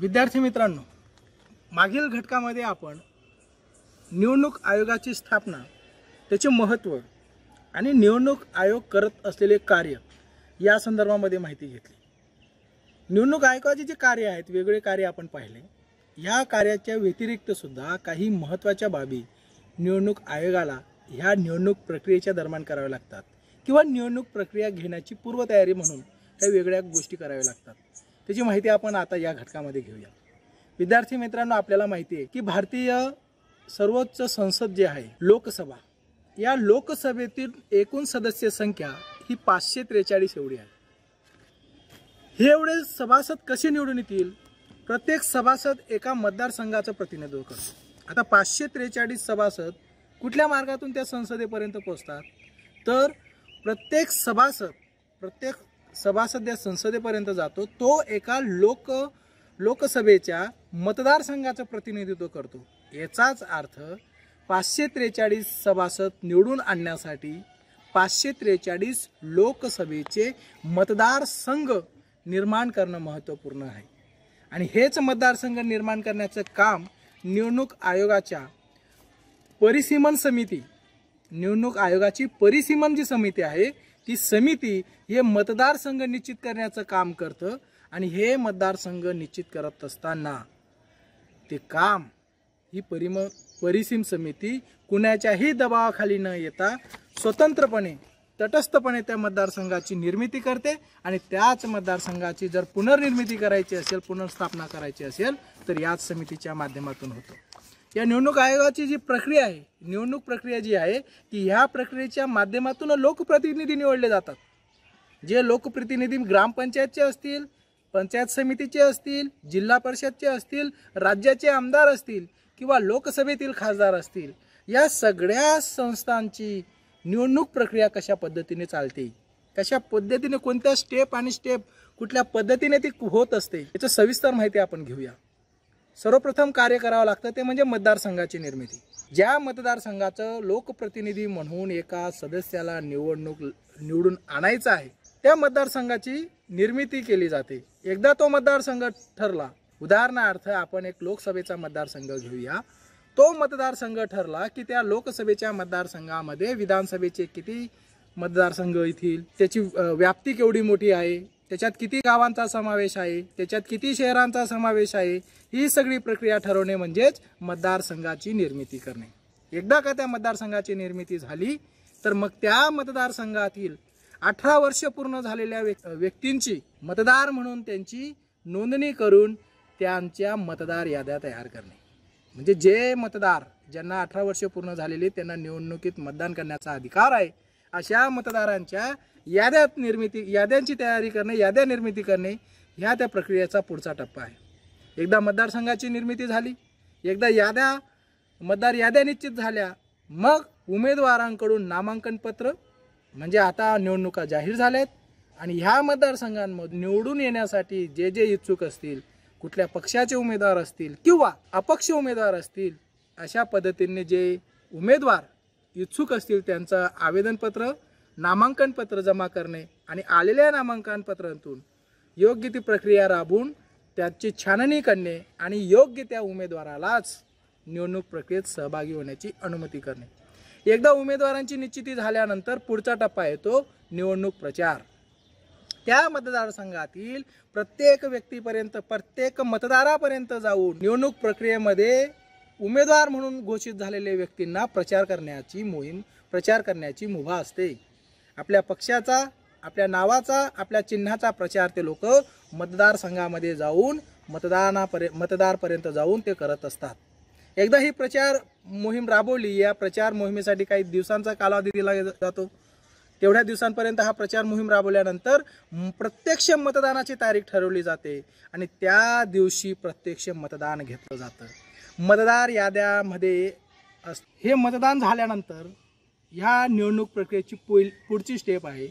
विद्यार्थी मित्रांनो मागील घटकामध्ये आपण निवडणूक आयोगाची स्थापना त्याचे महत्त्व आणि निवडणूक आयोग करत असलेले कार्य या संदर्भामध्ये माहिती घेतली निवडणूक आयोगाचे जे कार्य आहेत वेगळे कार्य आपण पाहिले ह्या कार्याच्या व्यतिरिक्तसुद्धा काही महत्त्वाच्या बाबी निवडणूक आयोगाला ह्या निवडणूक प्रक्रियेच्या दरम्यान कराव्या लागतात किंवा निवडणूक प्रक्रिया घेण्याची पूर्वतयारी म्हणून त्या वेगळ्या गोष्टी कराव्या लागतात त्याची माहिती आपण आता या घटकामध्ये घेऊया विद्यार्थी मित्रांनो आपल्याला माहिती आहे की भारतीय सर्वोच्च संसद जे आहे लोकसभा या लोकसभेतील एकूण सदस्य संख्या ही पाचशे त्रेचाळीस एवढी आहे हे एवढे सभासद कसे निवडून येतील प्रत्येक सभासद एका मतदारसंघाचं प्रतिनिधित्व करतो आता पाचशे त्रेचाळीस सभासद कुठल्या मार्गातून त्या संसदेपर्यंत पोहोचतात तर प्रत्येक सभासद प्रत्येक सभासद संसदेपर्यंत जातो तो एका लोक लोकसभेच्या मतदारसंघाचं प्रतिनिधित्व करतो याचाच अर्थ पाचशे त्रेचाळीस सभासद निवडून आणण्यासाठी पाचशे त्रेचाळीस लोकसभेचे मतदारसंघ निर्माण करणं महत्त्वपूर्ण आहे आणि हेच मतदारसंघ निर्माण करण्याचं काम निवडणूक आयोगाच्या परिसीमन समिती निवडणूक आयोगाची परिसीमन जी समिती आहे ती समिती हे मतदारसंघ निश्चित करण्याचं काम करतं आणि हे मतदारसंघ निश्चित करत असताना ते काम ही परिम परिसीम समिती कुणाच्याही दबावाखाली न येता स्वतंत्रपणे तटस्थपणे त्या मतदारसंघाची निर्मिती करते आणि त्याच मतदारसंघाची जर पुनर्निर्मिती करायची असेल पुनर्स्थापना करायची असेल तर याच समितीच्या माध्यमातून होतं या निवडणूक आयोगाची जी प्रक्रिया आहे निवडणूक प्रक्रिया जी आहे ती ह्या प्रक्रियेच्या माध्यमातून लोकप्रतिनिधी निवडले जातात जे लोकप्रतिनिधी ग्रामपंचायतचे असतील पंचायत समितीचे असतील जिल्हा परिषदचे असतील राज्याचे आमदार असतील किंवा लोकसभेतील खासदार असतील या सगळ्या संस्थांची निवडणूक प्रक्रिया कशा पद्धतीने चालते कशा पद्धतीने कोणत्या स्टेप आणि स्टेप कुठल्या पद्धतीने ती होत असते याचं सविस्तर माहिती आपण घेऊया सर्वप्रथम कार्य करावं लागतं ते म्हणजे मतदारसंघाची निर्मिती ज्या मतदारसंघाचं लोकप्रतिनिधी म्हणून एका सदस्याला निवडणूक निवडून आणायचं आहे त्या मतदारसंघाची निर्मिती केली जाते एकदा तो मतदारसंघ ठरला उदाहरणार्थ आपण एक लोकसभेचा मतदारसंघ घेऊया तो मतदारसंघ ठरला की त्या लोकसभेच्या मतदारसंघामध्ये विधानसभेचे किती मतदारसंघ येथील त्याची व्याप्ती केवढी मोठी आहे त्याच्यात किती गावांचा समावेश आहे त्याच्यात किती शहरांचा समावेश आहे ही सगळी प्रक्रिया ठरवणे म्हणजेच मतदारसंघाची निर्मिती करणे एकदा का त्या मतदारसंघाची निर्मिती झाली तर मग त्या मतदारसंघातील अठरा वर्ष पूर्ण झालेल्या व्यक्तींची मतदार म्हणून त्यांची नोंदणी करून त्यांच्या मतदार याद्या तयार करणे म्हणजे जे मतदार ज्यांना अठरा वर्ष पूर्ण झालेले त्यांना निवडणुकीत मतदान करण्याचा अधिकार आहे अशा मतदारांच्या याद्या निर्मिती याद्यांची तयारी करणे याद्या निर्मिती करणे ह्या त्या प्रक्रियेचा पुढचा टप्पा आहे एकदा मतदारसंघाची निर्मिती झाली एकदा याद्या मतदार याद्या निश्चित झाल्या मग उमेदवारांकडून नामांकन पत्र म्हणजे आता निवडणुका जाहीर झाल्या आहेत आणि ह्या मतदारसंघांमधून निवडून येण्यासाठी जे जे इच्छुक असतील कुठल्या पक्षाचे उमेदवार असतील किंवा अपक्ष उमेदवार असतील अशा पद्धतीने जे उमेदवार इच्छुक असतील त्यांचं आवेदनपत्र नामांकनपत्र जमा करणे आणि आलेल्या नामांकनपत्रांतून योग्य ती प्रक्रिया राबवून त्याची छाननी करणे आणि योग्य त्या उमेदवारालाच निवडणूक प्रक्रियेत सहभागी होण्याची अनुमती करणे एकदा उमेदवारांची निश्चिती झाल्यानंतर पुढचा टप्पा येतो निवडणूक प्रचार त्या मतदारसंघातील प्रत्येक व्यक्तीपर्यंत प्रत्येक मतदारापर्यंत जाऊन निवडणूक प्रक्रियेमध्ये उमेदवार म्हणून घोषित झालेल्या व्यक्तींना प्रचार करण्याची मोहीम प्रचार करण्याची मुभा असते आपल्या पक्षाचा आपल्या नावाचा आपल्या चिन्हाचा प्रचार ते लोक मतदारसंघामध्ये जाऊन मतदानापर्य मतदारपर्यंत जाऊन ते करत असतात एकदा ही प्रचार मोहीम राबवली या प्रचार मोहिमेसाठी काही दिवसांचा कालावधी दिला जातो तेवढ्या दिवसांपर्यंत हा प्रचार मोहीम राबवल्यानंतर प्रत्यक्ष मतदानाची तारीख ठरवली जाते आणि त्या दिवशी प्रत्यक्ष मतदान घेतलं जातं मतदार याद्यामध्ये हे मतदान झाल्यानंतर ह्या निवडणूक प्रक्रियेची पुल पुढची स्टेप आहे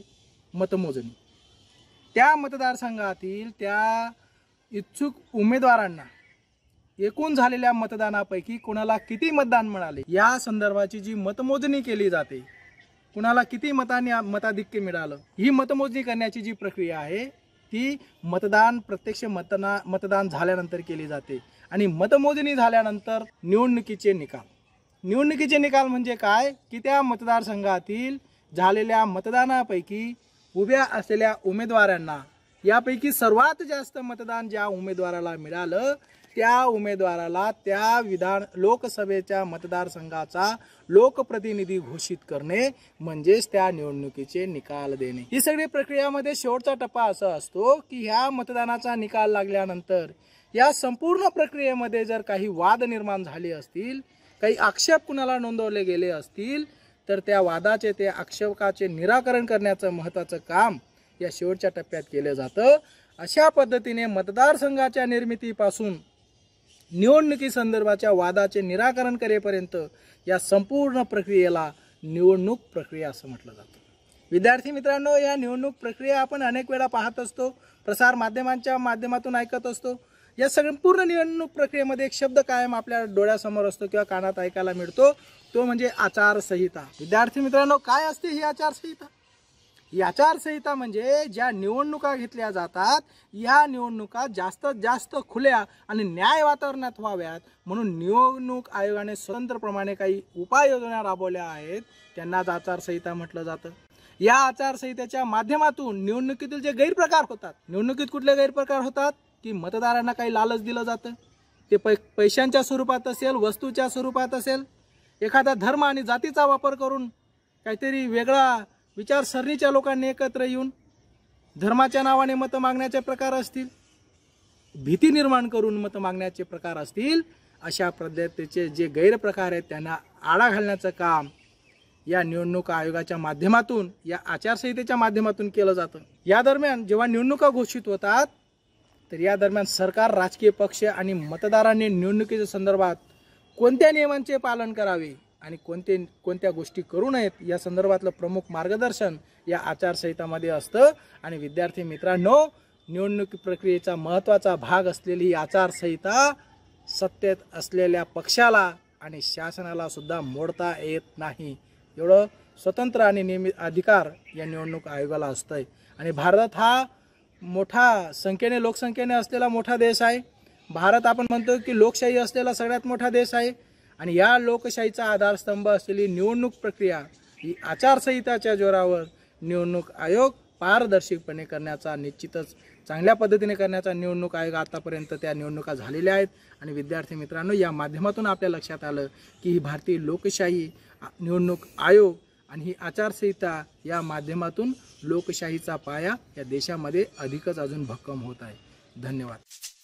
मतमोजणी त्या मतदारसंघातील त्या इच्छुक उमेदवारांना एकूण झालेल्या मतदानापैकी कोणाला किती मतदान मिळाले या संदर्भाची जी मतमोजणी केली जाते कुणाला किती मताने मताधिक्य मिळालं ही मतमोजणी करण्याची जी प्रक्रिया आहे ती मतदान प्रत्यक्ष मतना मतदान झाल्यानंतर केली जाते आणि मतमोजणी झाल्यानंतर निवडणुकीचे निकाल निवडणुकीचे निकाल म्हणजे काय की त्या मतदारसंघातील झालेल्या मतदानापैकी उभ्या असलेल्या उमेदवारांना यापैकी सर्वात जास्त मतदान ज्या उमेदवाराला मिळालं त्या उमेदवाराला त्या विधान लोकसभेच्या मतदारसंघाचा लोकप्रतिनिधी घोषित करणे म्हणजेच त्या निवडणुकीचे निकाल देणे ही सगळी प्रक्रियामध्ये शेवटचा टप्पा असा असतो की ह्या मतदानाचा निकाल लागल्यानंतर या संपूर्ण प्रक्रियेमध्ये जर काही वाद निर्माण झाले असतील काही आक्षेप कुणाला नोंदवले गेले असतील तर त्या वादाचे ते आक्षेपाचे निराकरण करण्याचं महत्त्वाचं काम या शेवटच्या टप्प्यात केलं जातं अशा पद्धतीने मतदारसंघाच्या निर्मितीपासून निवडणुकीसंदर्भाच्या वादाचे निराकरण करेपर्यंत या संपूर्ण प्रक्रियेला निवडणूक प्रक्रिया असं म्हटलं जातं विद्यार्थी मित्रांनो या निवडणूक प्रक्रिया आपण अनेक वेळा पाहत असतो प्रसार माध्यमांच्या माध्यमातून ऐकत असतो या सगळ्या पूर्ण निवडणूक प्रक्रियेमध्ये एक शब्द कायम आपल्या डोळ्यासमोर असतो किंवा कानात ऐकायला मिळतो तो म्हणजे आचारसंहिता विद्यार्थी मित्रांनो काय असते ही आचारसंहिता ही आचारसंहिता म्हणजे ज्या निवडणुका घेतल्या जातात या निवडणुका जास्तीत जास्त खुल्या आणि न्याय वातावरणात व्हाव्यात म्हणून निवडणूक आयोगाने स्वतंत्रप्रमाणे काही उपाययोजना राबवल्या आहेत त्यांनाच आचारसंहिता म्हटलं जातं या आचारसंहितेच्या माध्यमातून निवडणुकीतील जे गैरप्रकार होतात निवडणुकीत कुठले गैरप्रकार होतात की मतदारांना काही लालच दिलं जातं ते पै पैशांच्या स्वरूपात असेल वस्तूच्या स्वरूपात असेल एखादा धर्म आणि जातीचा वापर करून काहीतरी वेगळा विचारसरणीच्या लोकांनी एकत्र येऊन धर्माच्या नावाने मतं मागण्याचे प्रकार असतील भीती निर्माण करून मतं मागण्याचे प्रकार असतील अशा पद्धतीचे जे गैरप्रकार आहेत त्यांना आळा घालण्याचं काम या निवडणूक आयोगाच्या माध्यमातून या आचारसंहितेच्या माध्यमातून केलं जातं या दरम्यान जेव्हा निवडणुका घोषित होतात तर या दरम्यान सरकार राजकीय पक्ष आणि मतदारांनी निवडणुकीच्या संदर्भात कोणत्या नियमांचे पालन करावे आणि कोणते कोणत्या गोष्टी करू नयेत या संदर्भातलं प्रमुख मार्गदर्शन या आचारसंहितामध्ये असतं आणि विद्यार्थी मित्रांनो निवडणूक प्रक्रियेचा महत्त्वाचा भाग असलेली ही आचारसंहिता सत्तेत असलेल्या पक्षाला आणि शासनाला सुद्धा मोडता येत नाही एवढं स्वतंत्र आणि नियमित अधिकार या निवडणूक आयोगाला असतंय आणि भारतात हा मोठा संख्येने लोकसंख्येने असलेला मोठा देश आहे भारत आपण म्हणतो की लोकशाही असलेला सगळ्यात मोठा देश आहे आणि या लोकशाहीचा आधारस्तंभ असलेली निवडणूक प्रक्रिया ही आचारसंहिताच्या जोरावर निवडणूक आयोग पारदर्शकपणे करण्याचा निश्चितच चांगल्या पद्धतीने करण्याचा निवडणूक आयोग आतापर्यंत त्या निवडणुका झालेल्या आहेत आणि विद्यार्थी मित्रांनो या माध्यमातून आपल्या लक्षात आलं की ही भारतीय लोकशाही निवडणूक आयोग आणि ही आचारसंहिता या माध्यमातून लोकशाहीचा पाया या देशामध्ये अधिकच अजून भक्कम होत आहे धन्यवाद